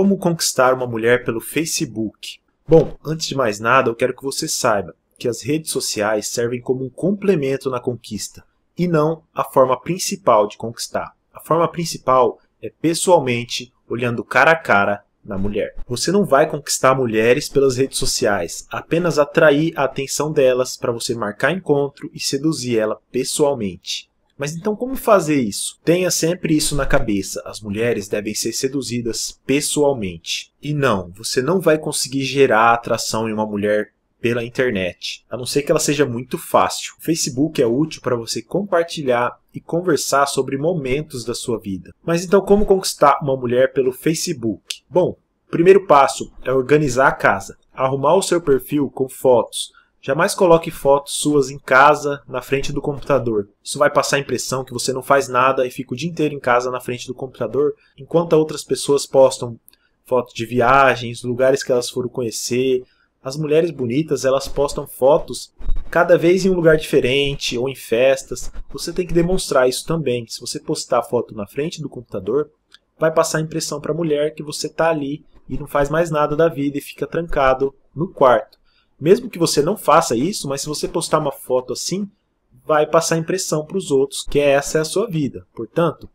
Como conquistar uma mulher pelo Facebook? Bom, antes de mais nada, eu quero que você saiba que as redes sociais servem como um complemento na conquista e não a forma principal de conquistar. A forma principal é pessoalmente, olhando cara a cara na mulher. Você não vai conquistar mulheres pelas redes sociais, apenas atrair a atenção delas para você marcar encontro e seduzir ela pessoalmente. Mas então como fazer isso? Tenha sempre isso na cabeça. As mulheres devem ser seduzidas pessoalmente. E não, você não vai conseguir gerar atração em uma mulher pela internet, a não ser que ela seja muito fácil. O Facebook é útil para você compartilhar e conversar sobre momentos da sua vida. Mas então, como conquistar uma mulher pelo Facebook? Bom, o primeiro passo é organizar a casa, arrumar o seu perfil com fotos, Jamais coloque fotos suas em casa, na frente do computador. Isso vai passar a impressão que você não faz nada e fica o dia inteiro em casa na frente do computador, enquanto outras pessoas postam fotos de viagens, lugares que elas foram conhecer. As mulheres bonitas, elas postam fotos cada vez em um lugar diferente ou em festas. Você tem que demonstrar isso também. Se você postar foto na frente do computador, vai passar a impressão para a mulher que você está ali e não faz mais nada da vida e fica trancado no quarto. Mesmo que você não faça isso, mas se você postar uma foto assim, vai passar impressão para os outros que essa é a sua vida. Portanto,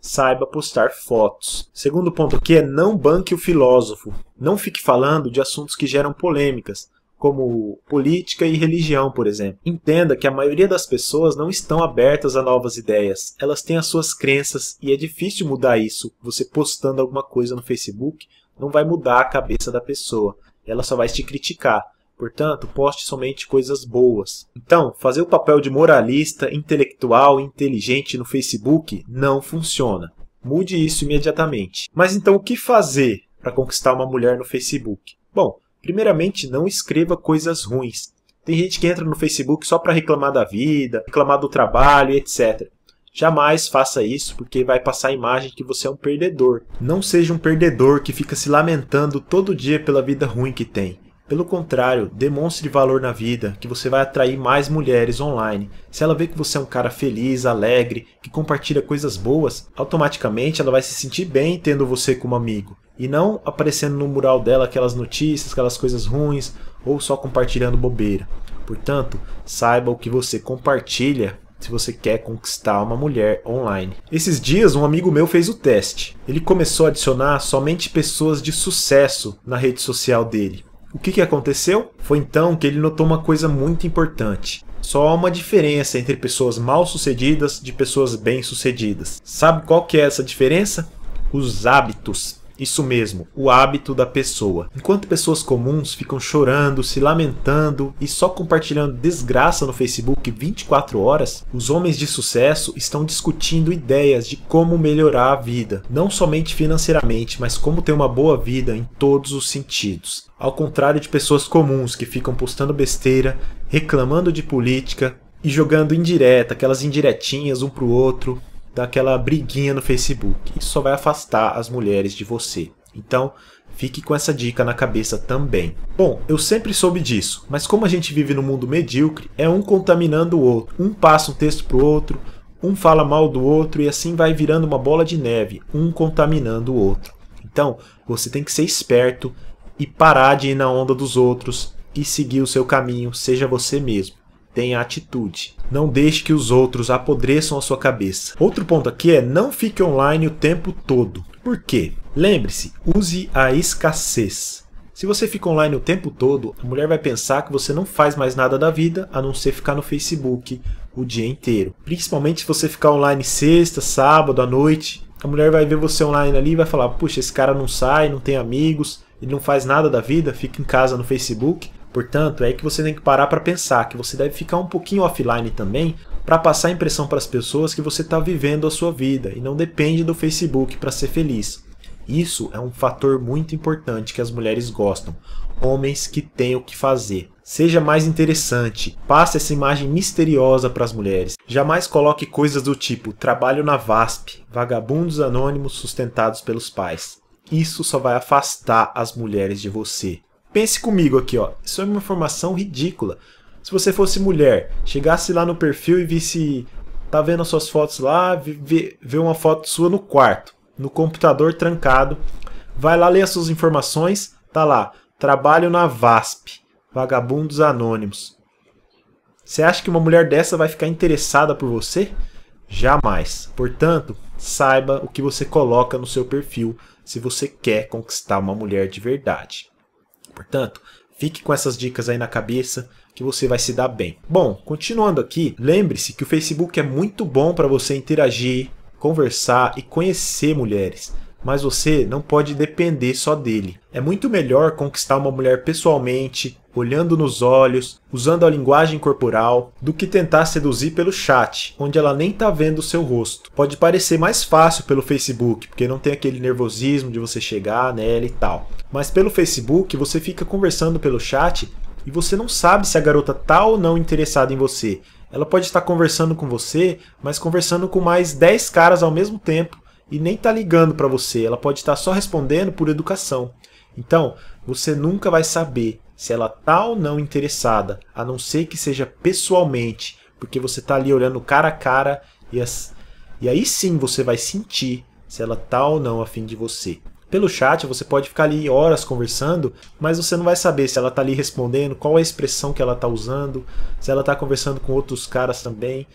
saiba postar fotos. Segundo ponto aqui é não banque o filósofo. Não fique falando de assuntos que geram polêmicas, como política e religião, por exemplo. Entenda que a maioria das pessoas não estão abertas a novas ideias. Elas têm as suas crenças e é difícil mudar isso. Você postando alguma coisa no Facebook não vai mudar a cabeça da pessoa. Ela só vai te criticar. Portanto, poste somente coisas boas. Então, fazer o papel de moralista, intelectual, inteligente no Facebook não funciona. Mude isso imediatamente. Mas então, o que fazer para conquistar uma mulher no Facebook? Bom, primeiramente, não escreva coisas ruins. Tem gente que entra no Facebook só para reclamar da vida, reclamar do trabalho, etc. Jamais faça isso porque vai passar a imagem que você é um perdedor. Não seja um perdedor que fica se lamentando todo dia pela vida ruim que tem. Pelo contrário, demonstre valor na vida, que você vai atrair mais mulheres online. Se ela vê que você é um cara feliz, alegre, que compartilha coisas boas, automaticamente ela vai se sentir bem tendo você como amigo. E não aparecendo no mural dela aquelas notícias, aquelas coisas ruins, ou só compartilhando bobeira. Portanto, saiba o que você compartilha se você quer conquistar uma mulher online. Esses dias, um amigo meu fez o teste. Ele começou a adicionar somente pessoas de sucesso na rede social dele. O que, que aconteceu? Foi então que ele notou uma coisa muito importante. Só há uma diferença entre pessoas mal-sucedidas de pessoas bem-sucedidas. Sabe qual que é essa diferença? Os hábitos. Isso mesmo, o hábito da pessoa. Enquanto pessoas comuns ficam chorando, se lamentando e só compartilhando desgraça no Facebook 24 horas, os homens de sucesso estão discutindo ideias de como melhorar a vida, não somente financeiramente, mas como ter uma boa vida em todos os sentidos. Ao contrário de pessoas comuns que ficam postando besteira, reclamando de política e jogando indireta, aquelas indiretinhas um pro outro, daquela briguinha no Facebook. Isso só vai afastar as mulheres de você. Então, fique com essa dica na cabeça também. Bom, eu sempre soube disso, mas como a gente vive no mundo medíocre, é um contaminando o outro. Um passa um texto pro outro, um fala mal do outro e assim vai virando uma bola de neve, um contaminando o outro. Então, você tem que ser esperto e parar de ir na onda dos outros e seguir o seu caminho, seja você mesmo tenha atitude. Não deixe que os outros apodreçam a sua cabeça. Outro ponto aqui é não fique online o tempo todo. Por quê? Lembre-se, use a escassez. Se você fica online o tempo todo, a mulher vai pensar que você não faz mais nada da vida a não ser ficar no Facebook o dia inteiro. Principalmente se você ficar online sexta, sábado, à noite. A mulher vai ver você online ali e vai falar: puxa, esse cara não sai, não tem amigos, ele não faz nada da vida, fica em casa no Facebook. Portanto, é aí que você tem que parar para pensar que você deve ficar um pouquinho offline também para passar a impressão para as pessoas que você está vivendo a sua vida e não depende do Facebook para ser feliz. Isso é um fator muito importante que as mulheres gostam. Homens que têm o que fazer. Seja mais interessante, passe essa imagem misteriosa para as mulheres. Jamais coloque coisas do tipo trabalho na VASP, vagabundos anônimos sustentados pelos pais. Isso só vai afastar as mulheres de você. Pense comigo aqui, ó. Isso é uma informação ridícula. Se você fosse mulher, chegasse lá no perfil e visse. Tá vendo as suas fotos lá, vê, vê uma foto sua no quarto, no computador trancado. Vai lá ler as suas informações, tá lá. Trabalho na VASP, vagabundos anônimos. Você acha que uma mulher dessa vai ficar interessada por você? Jamais. Portanto, saiba o que você coloca no seu perfil se você quer conquistar uma mulher de verdade. Portanto, Fique com essas dicas aí na cabeça que você vai se dar bem. Bom, continuando aqui, lembre-se que o Facebook é muito bom para você interagir, conversar e conhecer mulheres mas você não pode depender só dele. É muito melhor conquistar uma mulher pessoalmente, olhando nos olhos, usando a linguagem corporal, do que tentar seduzir pelo chat, onde ela nem tá vendo o seu rosto. Pode parecer mais fácil pelo Facebook, porque não tem aquele nervosismo de você chegar nela e tal. Mas pelo Facebook, você fica conversando pelo chat e você não sabe se a garota tá ou não interessada em você. Ela pode estar conversando com você, mas conversando com mais 10 caras ao mesmo tempo e nem tá ligando para você, ela pode estar tá só respondendo por educação. Então, você nunca vai saber se ela tá ou não interessada, a não ser que seja pessoalmente, porque você tá ali olhando cara a cara e, as... e aí sim você vai sentir se ela tá ou não afim de você. Pelo chat você pode ficar ali horas conversando, mas você não vai saber se ela tá ali respondendo, qual é a expressão que ela tá usando, se ela tá conversando com outros caras também.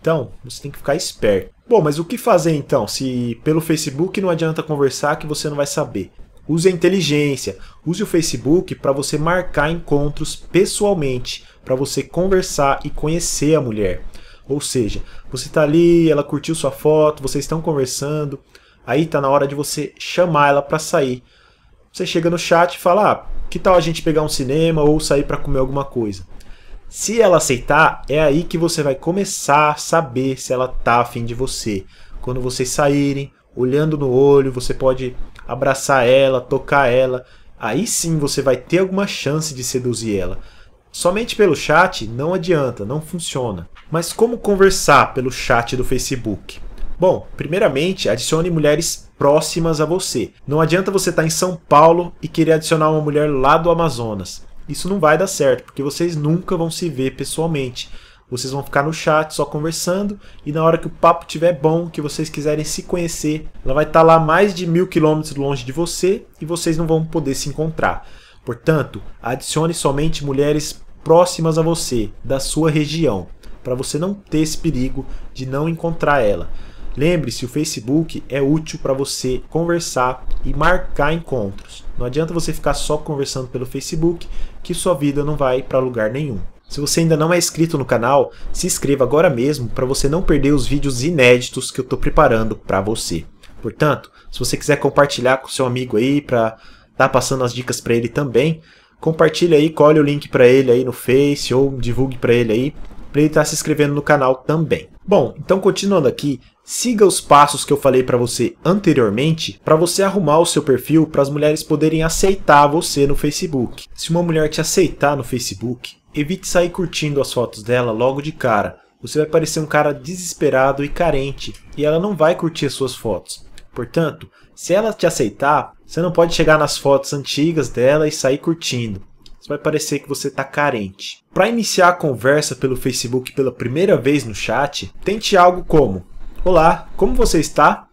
Então, você tem que ficar esperto. Bom, mas o que fazer então se pelo Facebook não adianta conversar que você não vai saber? Use a inteligência. Use o Facebook para você marcar encontros pessoalmente, para você conversar e conhecer a mulher. Ou seja, você está ali, ela curtiu sua foto, vocês estão conversando, aí está na hora de você chamar ela para sair. Você chega no chat e fala: ah, que tal a gente pegar um cinema ou sair para comer alguma coisa? Se ela aceitar, é aí que você vai começar a saber se ela tá afim de você. Quando vocês saírem, olhando no olho, você pode abraçar ela, tocar ela. Aí sim você vai ter alguma chance de seduzir ela. Somente pelo chat não adianta, não funciona. Mas como conversar pelo chat do Facebook? Bom, primeiramente, adicione mulheres próximas a você. Não adianta você estar tá em São Paulo e querer adicionar uma mulher lá do Amazonas isso não vai dar certo, porque vocês nunca vão se ver pessoalmente. Vocês vão ficar no chat só conversando e na hora que o papo tiver bom, que vocês quiserem se conhecer, ela vai estar tá lá mais de mil quilômetros longe de você e vocês não vão poder se encontrar. Portanto, adicione somente mulheres próximas a você, da sua região, para você não ter esse perigo de não encontrar ela. Lembre-se, o Facebook é útil para você conversar e marcar encontros. Não adianta você ficar só conversando pelo Facebook, que sua vida não vai para lugar nenhum. Se você ainda não é inscrito no canal, se inscreva agora mesmo para você não perder os vídeos inéditos que eu estou preparando para você. Portanto, se você quiser compartilhar com seu amigo aí para estar tá passando as dicas para ele também, compartilha aí, colhe o link para ele aí no Face ou divulgue para ele aí para ele estar tá se inscrevendo no canal também. Bom, então continuando aqui, siga os passos que eu falei para você anteriormente para você arrumar o seu perfil para as mulheres poderem aceitar você no Facebook. Se uma mulher te aceitar no Facebook, evite sair curtindo as fotos dela logo de cara. Você vai parecer um cara desesperado e carente e ela não vai curtir as suas fotos. Portanto, se ela te aceitar, você não pode chegar nas fotos antigas dela e sair curtindo. Você vai parecer que você está carente. Para iniciar a conversa pelo Facebook pela primeira vez no chat, tente algo como: Olá, como você está?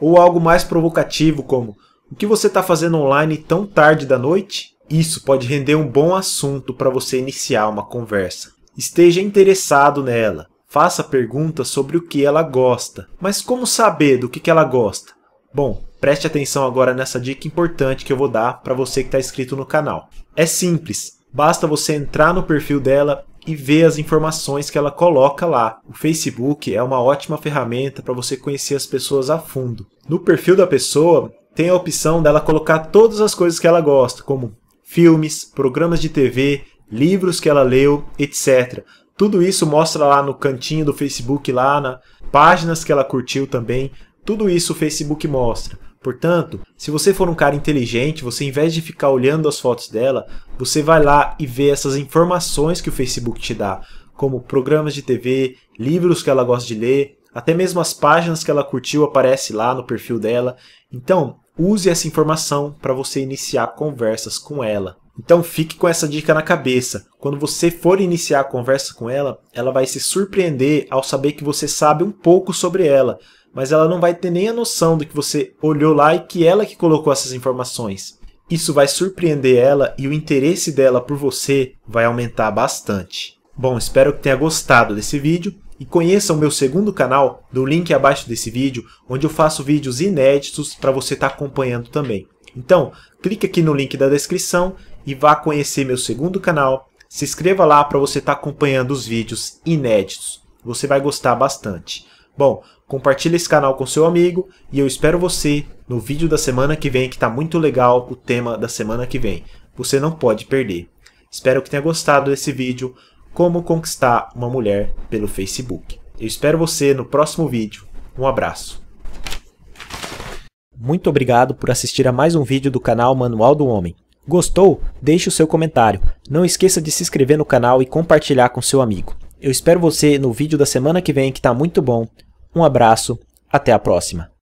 Ou algo mais provocativo como: O que você está fazendo online tão tarde da noite? Isso pode render um bom assunto para você iniciar uma conversa. Esteja interessado nela. Faça perguntas sobre o que ela gosta. Mas como saber do que ela gosta? Bom, preste atenção agora nessa dica importante que eu vou dar para você que está inscrito no canal. É simples, basta você entrar no perfil dela e ver as informações que ela coloca lá. O Facebook é uma ótima ferramenta para você conhecer as pessoas a fundo. No perfil da pessoa, tem a opção dela colocar todas as coisas que ela gosta, como filmes, programas de TV, livros que ela leu, etc. Tudo isso mostra lá no cantinho do Facebook, lá na páginas que ela curtiu também, tudo isso o Facebook mostra. Portanto, se você for um cara inteligente, você em vez de ficar olhando as fotos dela, você vai lá e vê essas informações que o Facebook te dá, como programas de TV, livros que ela gosta de ler, até mesmo as páginas que ela curtiu aparece lá no perfil dela. Então, use essa informação para você iniciar conversas com ela. Então fique com essa dica na cabeça. Quando você for iniciar a conversa com ela, ela vai se surpreender ao saber que você sabe um pouco sobre ela mas ela não vai ter nem a noção do que você olhou lá e que ela que colocou essas informações. Isso vai surpreender ela e o interesse dela por você vai aumentar bastante. Bom, espero que tenha gostado desse vídeo e conheça o meu segundo canal do link abaixo desse vídeo, onde eu faço vídeos inéditos para você estar tá acompanhando também. Então, clique aqui no link da descrição e vá conhecer meu segundo canal. Se inscreva lá para você estar tá acompanhando os vídeos inéditos. Você vai gostar bastante. Bom, compartilha esse canal com seu amigo e eu espero você no vídeo da semana que vem, que está muito legal o tema da semana que vem. Você não pode perder. Espero que tenha gostado desse vídeo, como conquistar uma mulher pelo Facebook. Eu espero você no próximo vídeo. Um abraço. Muito obrigado por assistir a mais um vídeo do canal Manual do Homem. Gostou? Deixe o seu comentário. Não esqueça de se inscrever no canal e compartilhar com seu amigo. Eu espero você no vídeo da semana que vem, que está muito bom. Um abraço, até a próxima.